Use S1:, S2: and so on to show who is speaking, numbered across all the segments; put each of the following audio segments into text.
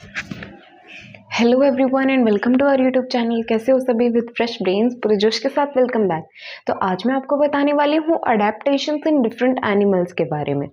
S1: Thank you. Hello everyone and welcome to our YouTube channel कैसे हो सभी with fresh brains पूरे जोश के साथ वेलकम बैक तो आज मैं आपको बताने वाली हूँ अडेप्टेशन इन डिफरेंट एनिमल्स के बारे में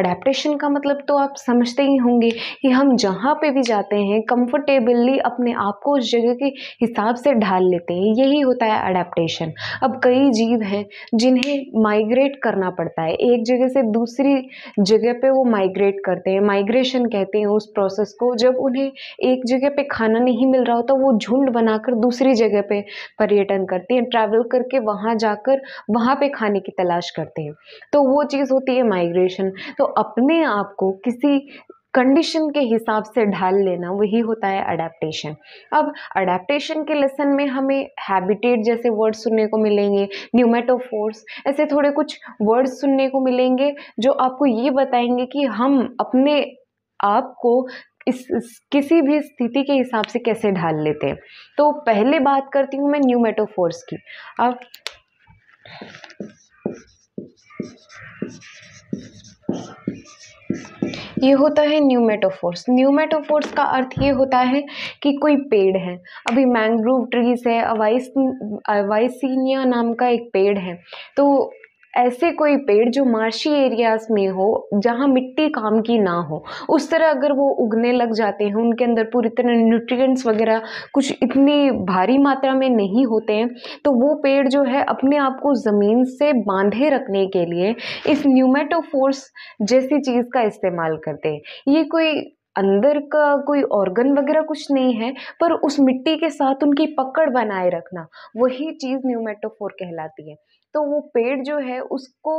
S1: अडेप्टेशन का मतलब तो आप समझते ही होंगे कि हम जहाँ पे भी जाते हैं कंफर्टेबली अपने आप को उस जगह के हिसाब से ढाल लेते हैं यही होता है अडेप्टेशन अब कई जीव हैं जिन्हें माइग्रेट करना पड़ता है एक जगह से दूसरी जगह पर वो माइग्रेट करते हैं माइग्रेशन कहते हैं उस प्रोसेस को जब उन्हें एक जगह पर खाना नहीं मिल रहा होता वो झुंड बनाकर दूसरी जगह पे पर्यटन करते हैं ट्रैवल करके वहाँ जाकर वहाँ पे खाने की तलाश करते हैं तो वो चीज़ होती है माइग्रेशन तो अपने आप को किसी कंडीशन के हिसाब से ढाल लेना वही होता है अडेप्टेशन अब अडेप्टेशन के लेसन में हमें हैबिटेट जैसे वर्ड सुनने को मिलेंगे न्यूमेटोफोर्स ऐसे थोड़े कुछ वर्ड्स सुनने को मिलेंगे जो आपको ये बताएंगे कि हम अपने आप को इस, इस किसी भी स्थिति के हिसाब से कैसे ढाल लेते हैं तो पहले बात करती हूँ मैं मेटोफोर्स की अब ये होता है न्यूमेटोफोर्स न्यूमेटोफोर्स का अर्थ ये होता है कि कोई पेड़ है अभी मैंग्रोव ट्रीज है अवाइस अवाइसिनिया नाम का एक पेड़ है तो ऐसे कोई पेड़ जो मार्शी एरियाज़ में हो जहाँ मिट्टी काम की ना हो उस तरह अगर वो उगने लग जाते हैं उनके अंदर पूरी तरह न्यूट्रिएंट्स वगैरह कुछ इतनी भारी मात्रा में नहीं होते हैं तो वो पेड़ जो है अपने आप को ज़मीन से बांधे रखने के लिए इस न्यूमेटोफोर्स जैसी चीज़ का इस्तेमाल करते हैं ये कोई अंदर का कोई ऑर्गन वगैरह कुछ नहीं है पर उस मिट्टी के साथ उनकी पकड़ बनाए रखना वही चीज़ न्यूमेटोफोर कहलाती है तो वो पेड़ जो है उसको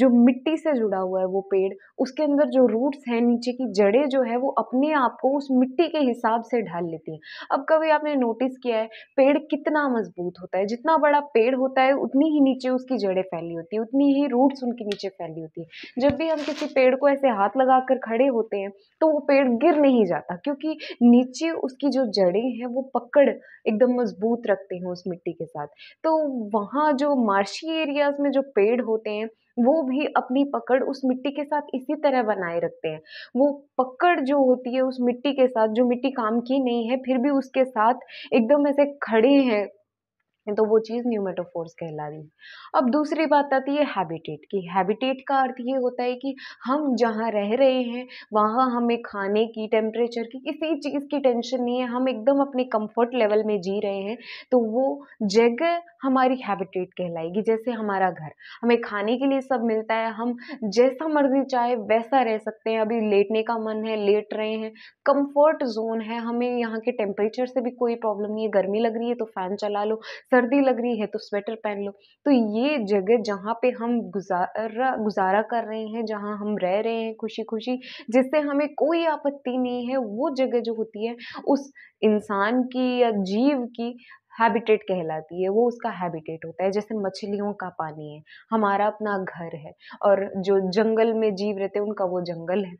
S1: जो मिट्टी से जुड़ा हुआ है वो पेड़ उसके अंदर जो रूट्स हैं नीचे की जड़ें जो है वो अपने आप को उस मिट्टी के हिसाब से ढाल लेती हैं अब कभी आपने नोटिस किया है पेड़ कितना मजबूत होता है जितना बड़ा पेड़ होता है उतनी ही नीचे उसकी जड़ें फैली होती है उतनी ही रूट्स उनके नीचे फैली होती है जब भी हम किसी पेड़ को ऐसे हाथ लगा कर खड़े होते हैं तो वो पेड़ गिर नहीं जाता क्योंकि नीचे उसकी जो जड़ें हैं वो पकड़ एकदम मजबूत रखते हैं उस मिट्टी के साथ तो वहाँ जो मार्शी शुष्की एरियाज में जो पेड़ होते हैं वो भी अपनी पकड़ उस मिट्टी के साथ इसी तरह बनाए रखते हैं वो पकड़ जो होती है उस मिट्टी के साथ जो मिट्टी काम की नहीं है फिर भी उसके साथ एकदम ऐसे खड़े हैं तो वो चीज़ न्यूमेटोफोर्स कहला रही है अब दूसरी बात आती है हैबिटेट की हैबिटेट का अर्थ ये होता है कि हम जहाँ रह रहे हैं वहाँ हमें खाने की टेम्परेचर की किसी चीज़ की टेंशन नहीं है हम एकदम अपने कंफर्ट लेवल में जी रहे हैं तो वो जगह हमारी हैबिटेट कहलाएगी जैसे हमारा घर हमें खाने के लिए सब मिलता है हम जैसा मर्जी चाहे वैसा रह सकते हैं अभी लेटने का मन है लेट रहे हैं कम्फर्ट जोन है हमें यहाँ के टेम्परेचर से भी कोई प्रॉब्लम नहीं है गर्मी लग रही है तो फ़ैन चला लो सर्दी लग रही है तो स्वेटर पहन लो तो ये जगह जहाँ पे हम गुजारा गुजारा कर रहे हैं जहाँ हम रह रहे हैं खुशी खुशी जिससे हमें कोई आपत्ति नहीं है वो जगह जो होती है उस इंसान की या जीव की हैबिटेट कहलाती है वो उसका हैबिटेट होता है जैसे मछलियों का पानी है हमारा अपना घर है और जो जंगल में जीव रहते हैं उनका वो जंगल है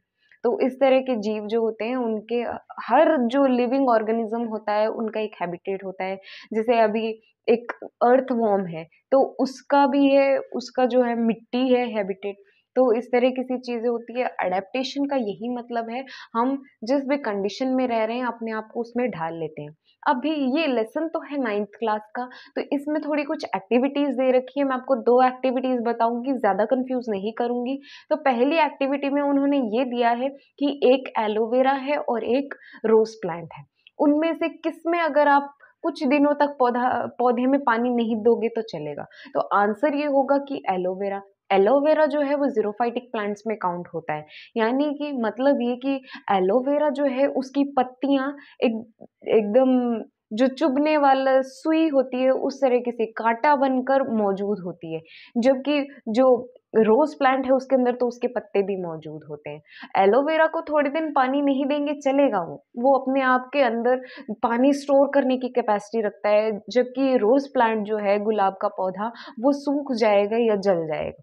S1: तो इस तरह के जीव जो होते हैं उनके हर जो लिविंग ऑर्गेनिज्म होता है उनका एक हैबिटेट होता है जैसे अभी एक अर्थ वॉर्म है तो उसका भी है उसका जो है मिट्टी है हैबिटेट तो इस तरह की सी चीज़ें होती है अडेप्टेशन का यही मतलब है हम जिस भी कंडीशन में रह रहे हैं अपने आप को उसमें ढाल लेते हैं अभी ये लेसन तो है नाइन्थ क्लास का तो इसमें थोड़ी कुछ एक्टिविटीज़ दे रखी है मैं आपको दो एक्टिविटीज़ बताऊंगी ज़्यादा कंफ्यूज नहीं करूँगी तो पहली एक्टिविटी में उन्होंने ये दिया है कि एक एलोवेरा है और एक रोज़ प्लांट है उनमें से किस में अगर आप कुछ दिनों तक पौधा पौधे में पानी नहीं दोगे तो चलेगा तो आंसर ये होगा कि एलोवेरा एलोवेरा जो है वो जीरोफाइटिक प्लांट्स में काउंट होता है यानी कि मतलब ये कि एलोवेरा जो है उसकी पत्तियाँ एक एकदम जो चुभने वाला सुई होती है उस तरीके से कांटा बनकर मौजूद होती है जबकि जो रोज प्लांट है उसके अंदर तो उसके पत्ते भी मौजूद होते हैं एलोवेरा को थोड़े दिन पानी नहीं देंगे चलेगा वो वो अपने आप के अंदर पानी स्टोर करने की कैपेसिटी रखता है जबकि रोज प्लांट जो है गुलाब का पौधा वो सूख जाएगा या जल जाएगा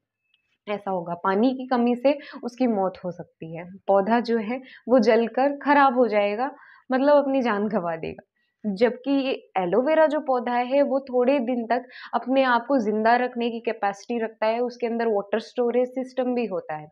S1: ऐसा होगा पानी की कमी से उसकी मौत हो सकती है पौधा जो है वो जलकर खराब हो जाएगा मतलब अपनी जान गंवा देगा जबकि ये एलोवेरा जो पौधा है वो थोड़े दिन तक अपने आप को ज़िंदा रखने की कैपेसिटी रखता है उसके अंदर वाटर स्टोरेज सिस्टम भी होता है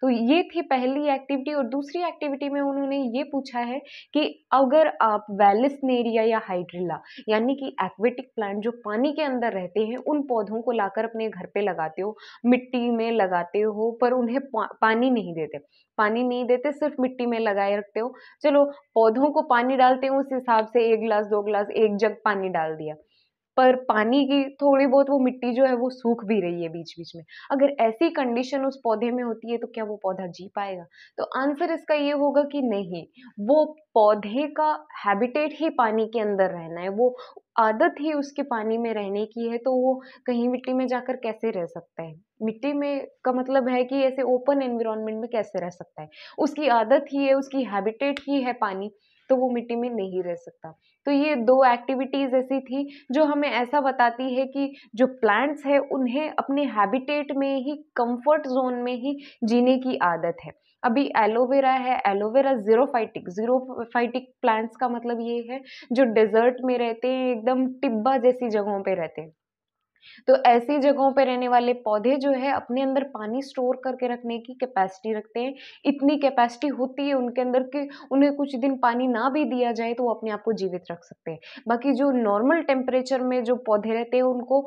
S1: तो ये थी पहली एक्टिविटी और दूसरी एक्टिविटी में उन्होंने ये पूछा है कि अगर आप वेलिसनेरिया या हाइड्रिला यानी कि एक्वेटिक प्लांट जो पानी के अंदर रहते हैं उन पौधों को लाकर अपने घर पे लगाते हो मिट्टी में लगाते हो पर उन्हें पानी नहीं देते पानी नहीं देते सिर्फ मिट्टी में लगाए रखते हो चलो पौधों को पानी डालते हो उस हिसाब से एक गिलास दो गिलास एक जग पानी डाल दिया पर पानी की थोड़ी बहुत वो मिट्टी जो है वो सूख भी रही है बीच बीच में अगर ऐसी कंडीशन उस पौधे में होती है तो क्या वो पौधा जी पाएगा तो आंसर इसका ये होगा कि नहीं वो पौधे का हैबिटेट ही पानी के अंदर रहना है वो आदत ही उसके पानी में रहने की है तो वो कहीं मिट्टी में जाकर कैसे रह सकता है मिट्टी में का मतलब है कि ऐसे ओपन एनवायरनमेंट में कैसे रह सकता है उसकी आदत ही है उसकी हैबिटेट ही है पानी तो वो मिट्टी में नहीं रह सकता तो ये दो एक्टिविटीज़ ऐसी थी जो हमें ऐसा बताती है कि जो प्लांट्स है उन्हें अपने हैबिटेट में ही कंफर्ट जोन में ही जीने की आदत है अभी एलोवेरा है एलोवेरा जीरोफाइटिक जीरोफाइटिक प्लांट्स का मतलब ये है जो डेजर्ट में रहते हैं एकदम टिब्बा जैसी जगहों पे रहते हैं तो ऐसी जगहों पर रहने वाले पौधे जो है अपने अंदर पानी स्टोर करके रखने की कैपेसिटी रखते हैं इतनी कैपेसिटी होती है उनके अंदर कि उन्हें कुछ दिन पानी ना भी दिया जाए तो वो अपने आप को जीवित रख सकते हैं बाकी जो नॉर्मल टेम्परेचर में जो पौधे रहते हैं उनको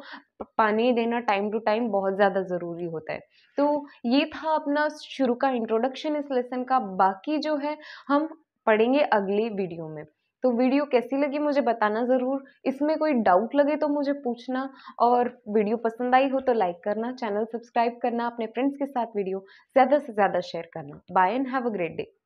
S1: पानी देना टाइम टू टाइम बहुत ज़्यादा ज़रूरी होता है तो ये था अपना शुरू का इंट्रोडक्शन इस लेसन का बाकी जो है हम पढ़ेंगे अगले वीडियो में तो वीडियो कैसी लगी मुझे बताना ज़रूर इसमें कोई डाउट लगे तो मुझे पूछना और वीडियो पसंद आई हो तो लाइक करना चैनल सब्सक्राइब करना अपने फ्रेंड्स के साथ वीडियो ज़्यादा से ज़्यादा शेयर करना bye and have a great day